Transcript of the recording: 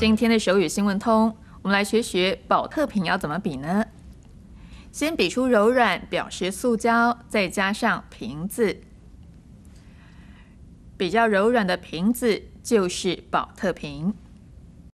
今天的手语新闻通，我们来学学保特瓶要怎么比呢？先比出柔软，表示塑胶，再加上瓶子，比较柔软的瓶子就是保特瓶。